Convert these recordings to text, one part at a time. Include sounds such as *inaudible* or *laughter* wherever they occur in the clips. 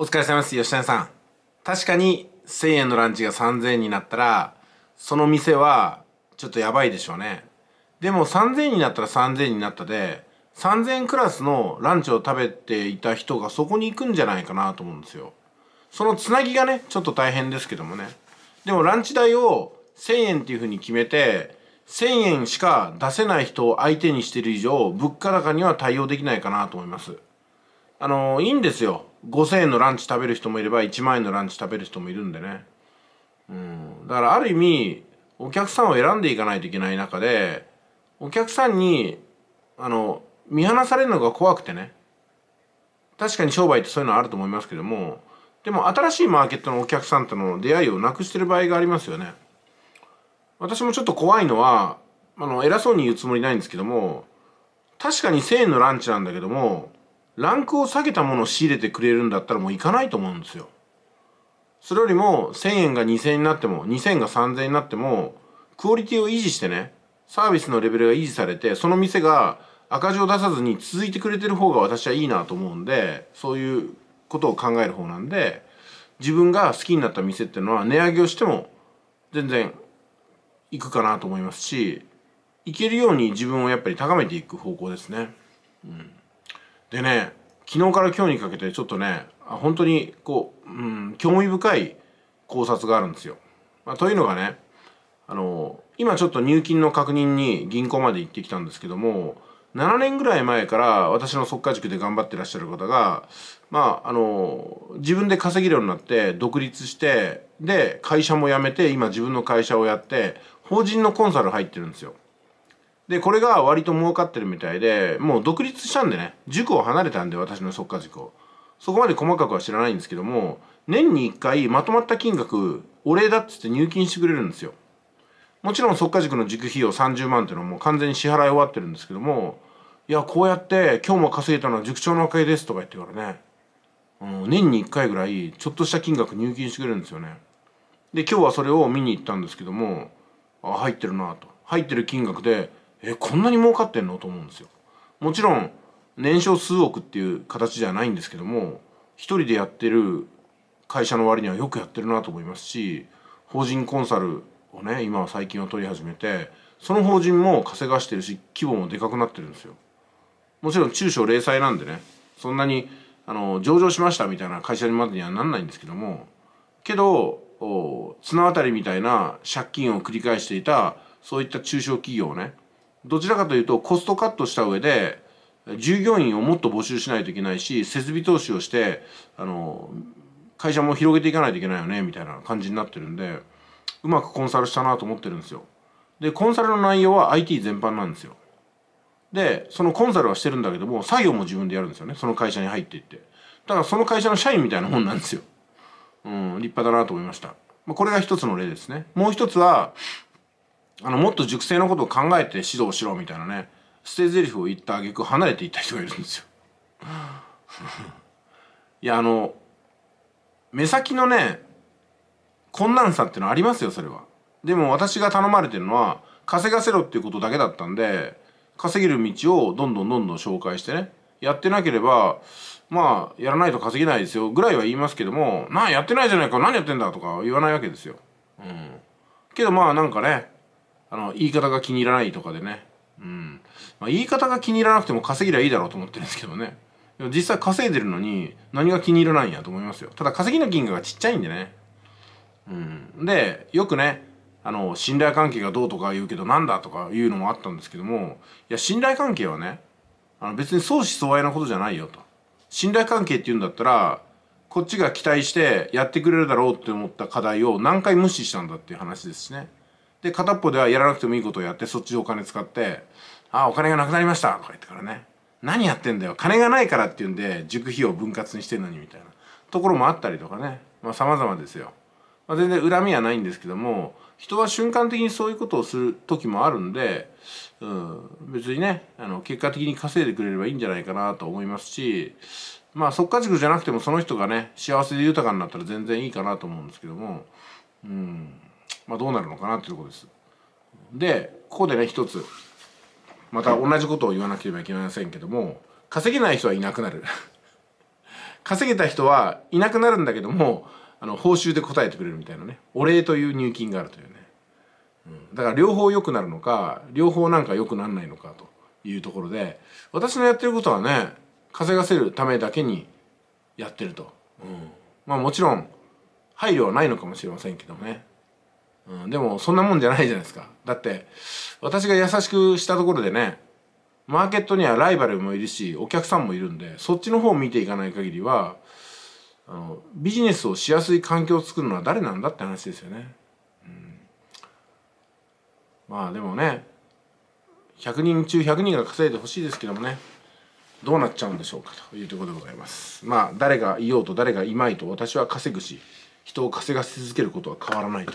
お疲れ様です吉谷さん確かに1000円のランチが3000円になったらその店はちょっとやばいでしょうねでも3000円になったら3000円になったで3000円クラスのランチを食べていた人がそこに行くんじゃないかなと思うんですよそのつなぎがねちょっと大変ですけどもねでもランチ代を1000円っていうふうに決めて1000円しか出せない人を相手にしてる以上物価高には対応できないかなと思いますあのいいんですよ5000円のランチ食べる人もいれば1万円のランチ食べる人もいるんでね。うん。だからある意味、お客さんを選んでいかないといけない中で、お客さんに、あの、見放されるのが怖くてね。確かに商売ってそういうのはあると思いますけども、でも新しいマーケットのお客さんとの出会いをなくしてる場合がありますよね。私もちょっと怖いのは、あの、偉そうに言うつもりないんですけども、確かに1000円のランチなんだけども、ランクを下げたものを仕入れてくれるんだったらもう行かないと思うんですよ。それよりも1000円が2000円になっても2000円が3000円になってもクオリティを維持してねサービスのレベルが維持されてその店が赤字を出さずに続いてくれてる方が私はいいなと思うんでそういうことを考える方なんで自分が好きになった店っていうのは値上げをしても全然行くかなと思いますし行けるように自分をやっぱり高めていく方向ですね。うんでね昨日から今日にかけてちょっとね本当にこう、うん、興味深い考察があるんですよ。まあ、というのがねあの今ちょっと入金の確認に銀行まで行ってきたんですけども7年ぐらい前から私の即家塾で頑張ってらっしゃる方がまああの自分で稼げるようになって独立してで会社も辞めて今自分の会社をやって法人のコンサル入ってるんですよ。で、これが割と儲かってるみたいで、もう独立したんでね、塾を離れたんで、私の即価塾を。そこまで細かくは知らないんですけども、年に1回まとまった金額、お礼だっつって入金してくれるんですよ。もちろん即価塾の塾費用30万っていうのはもう完全に支払い終わってるんですけども、いや、こうやって今日も稼げたのは塾長のおかげですとか言ってからね、うん、年に1回ぐらいちょっとした金額入金してくれるんですよね。で、今日はそれを見に行ったんですけども、あ、入ってるなと。入ってる金額で、えこんなに儲かってんのと思うんですよもちろん年商数億っていう形ではないんですけども一人でやってる会社の割にはよくやってるなと思いますし法人コンサルをね今は最近は取り始めてその法人も稼がしてるし規模もでかくなってるんですよもちろん中小零細なんでねそんなにあの上場しましたみたいな会社にまでにはなんないんですけどもけど綱渡りみたいな借金を繰り返していたそういった中小企業をねどちらかというとコストカットした上で従業員をもっと募集しないといけないし設備投資をしてあの会社も広げていかないといけないよねみたいな感じになってるんでうまくコンサルしたなと思ってるんですよでコンサルの内容は IT 全般なんですよでそのコンサルはしてるんだけども作業も自分でやるんですよねその会社に入っていってだからその会社の社員みたいなもんなんですようん立派だなと思いました、まあ、これが一つの例ですねもう一つはあのもっと熟成のことを考えて指導しろみたいなね捨て台詞を言った挙句離れていった人がいるんですよ *laughs* いやあの目先のね困難さってのありますよそれはでも私が頼まれてるのは稼がせろっていうことだけだったんで稼げる道をどんどんどんどん紹介してねやってなければまあやらないと稼げないですよぐらいは言いますけども「なあやってないじゃないか何やってんだ」とか言わないわけですよ。うん、けどまあなんかねあの言い方が気に入らないとかでね、うんまあ、言い方が気に入らなくても稼ぎりゃいいだろうと思ってるんですけどね実際稼いでるのに何が気に入らないんやと思いますよただ稼ぎの金額がちっちゃいんでね、うん、でよくねあの信頼関係がどうとか言うけどなんだとかいうのもあったんですけどもいや信頼関係はねあの別に相思相愛なことじゃないよと信頼関係っていうんだったらこっちが期待してやってくれるだろうって思った課題を何回無視したんだっていう話ですしねで片っぽではやらなくてもいいことをやってそっちでお金使って「あお金がなくなりました」とか言ってからね「何やってんだよ金がないから」って言うんで塾費を分割にしてんのにみたいなところもあったりとかねまあ様々ですよ。まあ、全然恨みはないんですけども人は瞬間的にそういうことをする時もあるんで、うん、別にねあの結果的に稼いでくれればいいんじゃないかなと思いますしまあ即か。塾じゃなくてもその人がね幸せで豊かになったら全然いいかなと思うんですけども。うんまあ、どうなるのかなということです。でここでね一つまた同じことを言わなければいけませんけども稼げない人はいなくなる *laughs* 稼げた人はいなくなるんだけどもあの報酬で応えてくれるみたいなねお礼という入金があるというね、うん、だから両方良くなるのか両方なんか良くならないのかというところで私のやってることはね稼がせるためだけにやってると、うん、まあもちろん配慮はないのかもしれませんけどねうん、でもそんなもんじゃないじゃないですかだって私が優しくしたところでねマーケットにはライバルもいるしお客さんもいるんでそっちの方を見ていかない限りはあのビジネスをしやすい環境を作るのは誰なんだって話ですよね。うん、まあでもね100人中100人が稼いでほしいですけどもねどうなっちゃうんでしょうかというところでございます。まあ誰がいようと誰がいまいと私は稼ぐし人を稼がせ続けることは変わらないと。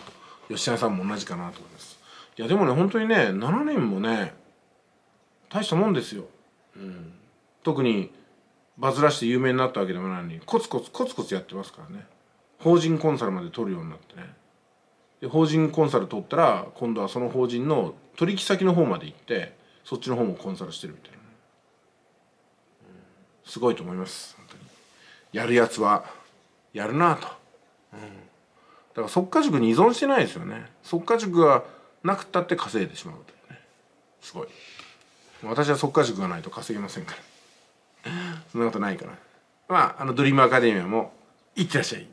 吉谷さんも同じかなと思いますいやでもね本当にね7年もね大したもんですよ、うん、特にバズらして有名になったわけでもないのにコツコツコツコツやってますからね法人コンサルまで取るようになってねで法人コンサル取ったら今度はその法人の取引先の方まで行ってそっちの方もコンサルしてるみたいな、すごいと思いますにやるやつはやるなと、うんだから即稼塾に依存してないですよね即稼塾がなくったって稼いでしまうというねすごい私は即稼塾がないと稼げませんから *laughs* そんなことないからまああのドリームアカデミアもいってらっしゃい